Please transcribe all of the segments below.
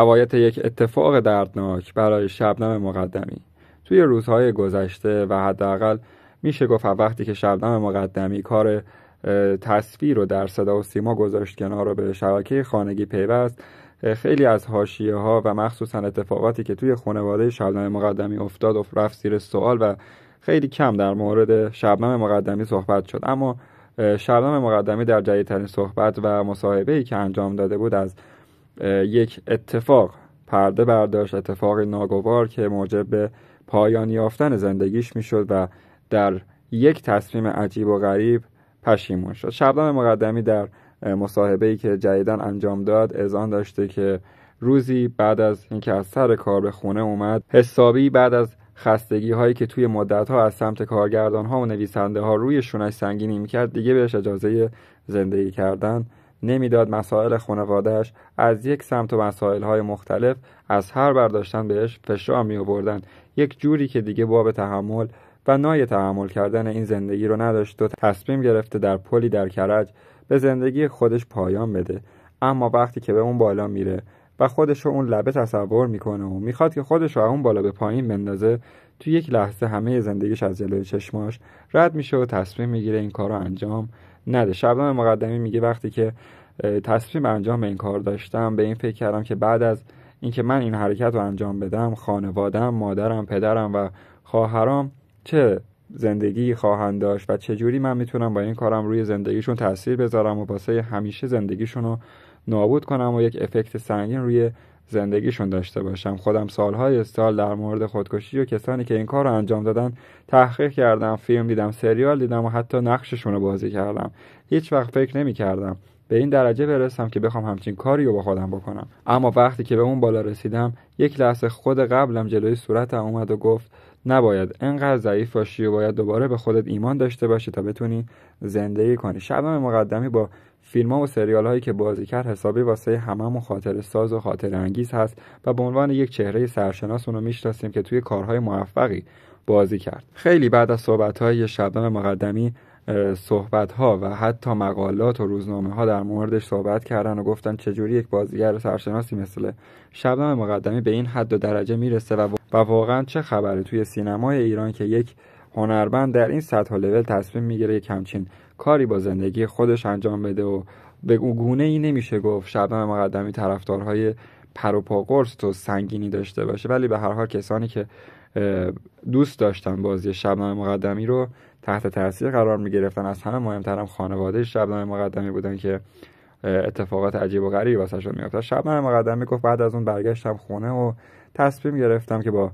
روایت یک اتفاق دردناک برای شبنم مقدمی توی روزهای گذشته و حداقل میشه گفت وقتی که شبنم مقدمی کار تصویر رو در صدا و سیما گذاشت کنار رو به شبکه خانگی پیوست خیلی از حاشیه ها و مخصوصا اتفاقاتی که توی خانواده شبنم مقدمی افتاد و رفت زیر سوال و خیلی کم در مورد شبنم مقدمی صحبت شد اما شبنم مقدمی در جدیدترین صحبت و مصاحبه ای که انجام داده بود از یک اتفاق پرده برداشت اتفاق ناگوار که موجب به پایان یافتن زندگیش میشد و در یک تصمیم عجیب و غریب پشیمون شد شبنم مقدمی در مصاحبه ای که جدیدا انجام داد اذعان داشته که روزی بعد از اینکه از سر کار به خونه اومد حسابی بعد از خستگی هایی که توی مدت ها از سمت کارگردان ها و نویسنده ها روی شونش سنگینی میکرد دیگه بهش اجازه زندگی کردن نمیداد مسائل خانوادهش از یک سمت و مسائل های مختلف از هر برداشتن بهش فشار می آوردن یک جوری که دیگه باب تحمل و نای تحمل کردن این زندگی رو نداشت و تصمیم گرفته در پلی در کرج به زندگی خودش پایان بده اما وقتی که به اون بالا میره و خودش رو اون لبه تصور میکنه و میخواد که خودش رو اون بالا به پایین بندازه تو یک لحظه همه زندگیش از جلوی چشماش رد میشه و تصمیم میگیره این کار رو انجام نده شبنم مقدمی میگه وقتی که تصمیم انجام این کار داشتم به این فکر کردم که بعد از اینکه من این حرکت رو انجام بدم خانوادم مادرم پدرم و خواهرام چه زندگی خواهند داشت و چجوری من میتونم با این کارم روی زندگیشون تاثیر بذارم و واسه همیشه زندگیشون رو نابود کنم و یک افکت سنگین روی زندگیشون داشته باشم خودم سالهای سال در مورد خودکشی و کسانی که این کار رو انجام دادن تحقیق کردم فیلم دیدم سریال دیدم و حتی نقششون رو بازی کردم هیچ وقت فکر نمی کردم به این درجه برسم که بخوام همچین کاری رو با خودم بکنم اما وقتی که به اون بالا رسیدم یک لحظه خود قبلم جلوی صورتم اومد و گفت نباید انقدر ضعیف باشی و باید دوباره به خودت ایمان داشته باشی تا بتونی زندگی کنی شبم مقدمی با فیلم ها و سریال هایی که بازی کرد حسابی واسه هممون خاطر ساز و خاطر انگیز هست و به عنوان یک چهره سرشناس اونو میشناسیم که توی کارهای موفقی بازی کرد خیلی بعد از صحبت های شبنم مقدمی صحبت ها و حتی مقالات و روزنامه ها در موردش صحبت کردن و گفتن چجوری یک بازیگر سرشناسی مثل شبنم مقدمی به این حد و درجه میرسه و, و واقعا چه خبره توی سینمای ایران که یک هنرمند در این سطح و لول تصمیم میگیره یک همچین کاری با زندگی خودش انجام بده و به گونه ای نمیشه گفت شبنم مقدمی طرفدارهای پر و و سنگینی داشته باشه ولی به هر حال کسانی که دوست داشتن بازی شبنم مقدمی رو تحت تاثیر قرار می گرفتن از همه مهمترم خانواده شبنم مقدمی بودن که اتفاقات عجیب و غریبی شون میافتاد شبنم مقدمی گفت بعد از اون برگشتم خونه و تصمیم گرفتم که با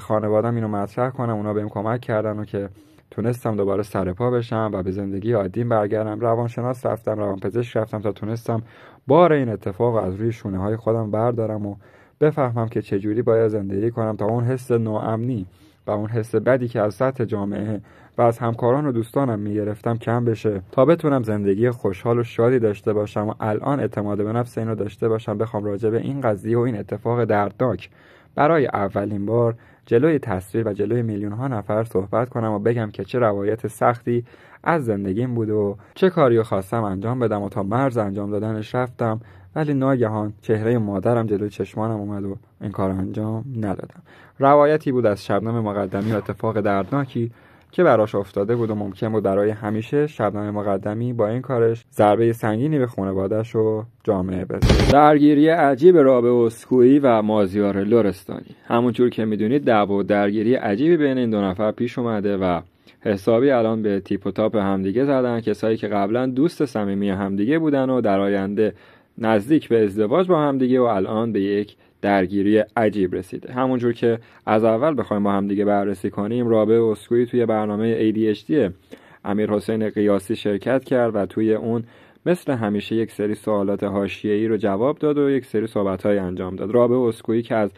خانوادم اینو مطرح کنم اونا بهم کمک کردن و که تونستم دوباره سر پا بشم و به زندگی عادی برگردم روانشناس رفتم روانپزشک رفتم تا تونستم بار این اتفاق از روی شونه های خودم بردارم و بفهمم که چجوری باید زندگی کنم تا اون حس ناامنی و اون حس بدی که از سطح جامعه و از همکاران و دوستانم میگرفتم کم بشه تا بتونم زندگی خوشحال و شادی داشته باشم و الان اعتماد به نفس اینو داشته باشم بخوام راجع به این قضیه و این اتفاق دردناک برای اولین بار جلوی تصویر و جلوی میلیون ها نفر صحبت کنم و بگم که چه روایت سختی از زندگیم بود و چه کاری خواستم انجام بدم و تا مرز انجام دادنش رفتم ولی ناگهان چهره مادرم جلوی چشمانم اومد و این کار انجام ندادم روایتی بود از شبنم مقدمی و اتفاق دردناکی که براش افتاده بود و ممکن بود برای همیشه شبنم مقدمی با این کارش ضربه سنگینی به خانوادهش و جامعه بزنه درگیری عجیب رابه اسکویی و مازیار لورستانی همونجور که میدونید دعوا و درگیری عجیبی بین این دو نفر پیش اومده و حسابی الان به تیپ و تاپ همدیگه زدن کسایی که قبلا دوست صمیمی همدیگه بودن و در آینده نزدیک به ازدواج با همدیگه و الان به یک درگیری عجیب رسیده همونجور که از اول بخوایم با هم دیگه بررسی کنیم رابع اسکوی توی برنامه ADHD امیر حسین قیاسی شرکت کرد و توی اون مثل همیشه یک سری سوالات ای رو جواب داد و یک سری های انجام داد رابع اسکویی که از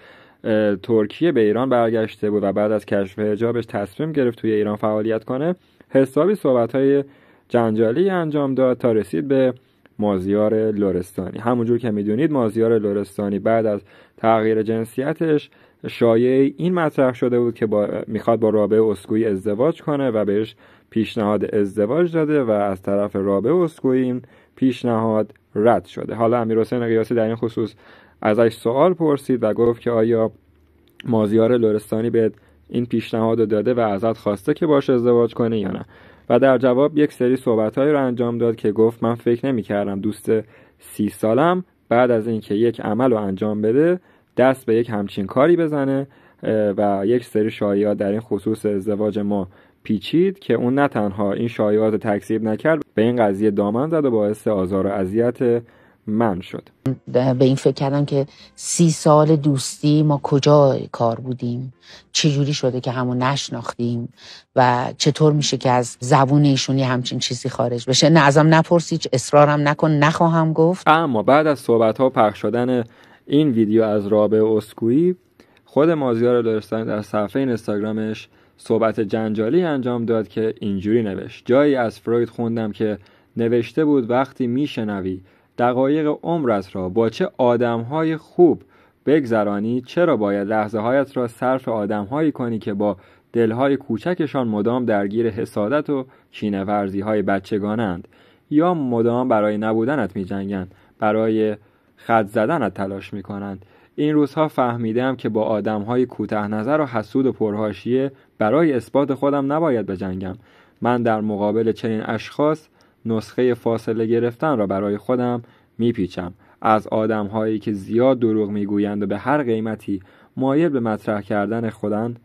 ترکیه به ایران برگشته بود و بعد از کشف حجابش تصمیم گرفت توی ایران فعالیت کنه حسابی های جنجالی انجام داد تا رسید به مازیار لورستانی همونجور که میدونید مازیار لورستانی بعد از تغییر جنسیتش شایع این مطرح شده بود که میخواد با رابعه اسکوی ازدواج کنه و بهش پیشنهاد ازدواج داده و از طرف رابعه اسکوی این پیشنهاد رد شده حالا حسین قیاسی در این خصوص ازش سوال پرسید و گفت که آیا مازیار لورستانی به این پیشنهاد داده و ازت خواسته که باش ازدواج کنه یا نه و در جواب یک سری صحبتهایی رو انجام داد که گفت من فکر نمی کردم دوست سی سالم بعد از اینکه یک عمل رو انجام بده دست به یک همچین کاری بزنه و یک سری شایعات در این خصوص ازدواج ما پیچید که اون نه تنها این شایعات تکذیب نکرد به این قضیه دامن زد و باعث آزار و اذیت من شد به این فکر کردم که سی سال دوستی ما کجا کار بودیم چجوری شده که همون نشناختیم و چطور میشه که از زبون ایشونی همچین چیزی خارج بشه نه ازم نپرسی اصرارم نکن نخواهم گفت اما بعد از صحبت ها پخش شدن این ویدیو از رابع اسکویی خود مازیار لرستانی در صفحه اینستاگرامش صحبت جنجالی انجام داد که اینجوری نوشت جایی از فروید خوندم که نوشته بود وقتی میشنوی دقایق عمرت را با چه های خوب بگذرانی چرا باید لحظه هایت را صرف هایی کنی که با های کوچکشان مدام درگیر حسادت و چینه ورزی های بچگانند یا مدام برای نبودنت می جنگند برای خط زدنت تلاش می کنند این روزها فهمیدم که با های کوتاه نظر و حسود و پرهاشیه برای اثبات خودم نباید بجنگم من در مقابل چنین اشخاص نسخه فاصله گرفتن را برای خودم میپیچم از آدم هایی که زیاد دروغ میگویند و به هر قیمتی مایل به مطرح کردن خودند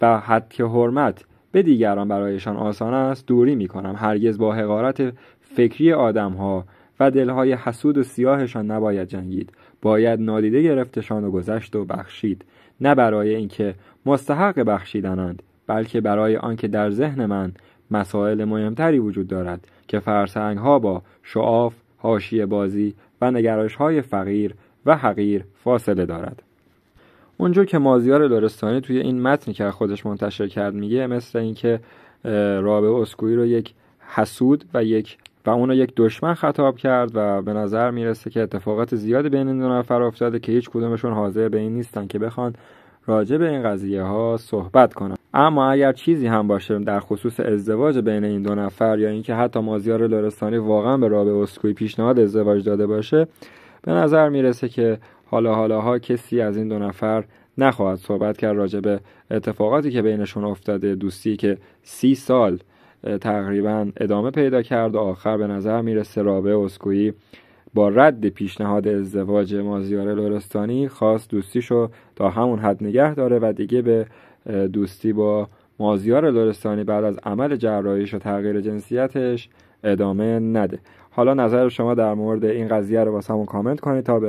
و حد که حرمت به دیگران برایشان آسان است دوری میکنم هرگز با حقارت فکری آدم ها و دلهای حسود و سیاهشان نباید جنگید باید نادیده گرفتشان و گذشت و بخشید نه برای اینکه مستحق بخشیدنند بلکه برای آنکه در ذهن من مسائل مهمتری وجود دارد که فرسنگ ها با شعاف، حاشیه بازی و نگرش های فقیر و حقیر فاصله دارد. اونجا که مازیار لورستانی توی این متنی که خودش منتشر کرد میگه مثل اینکه رابعه اسکوی رو یک حسود و یک و اونو یک دشمن خطاب کرد و به نظر میرسه که اتفاقات زیادی بین این دو نفر افتاده که هیچ کدومشون حاضر به این نیستن که بخوان راجع به این قضیه ها صحبت کنم اما اگر چیزی هم باشه در خصوص ازدواج بین این دو نفر یا اینکه حتی مازیار لرستانی واقعا به رابع اسکوی پیشنهاد ازدواج داده باشه به نظر میرسه که حالا ها کسی از این دو نفر نخواهد صحبت کرد راجع به اتفاقاتی که بینشون افتاده دوستی که سی سال تقریبا ادامه پیدا کرد و آخر به نظر میرسه رابع اسکویی با رد پیشنهاد ازدواج مازیار لورستانی خواست دوستیشو تا همون حد نگه داره و دیگه به دوستی با مازیار لورستانی بعد از عمل جراحیش و تغییر جنسیتش ادامه نده حالا نظر شما در مورد این قضیه رو واسه کامنت کنید تا به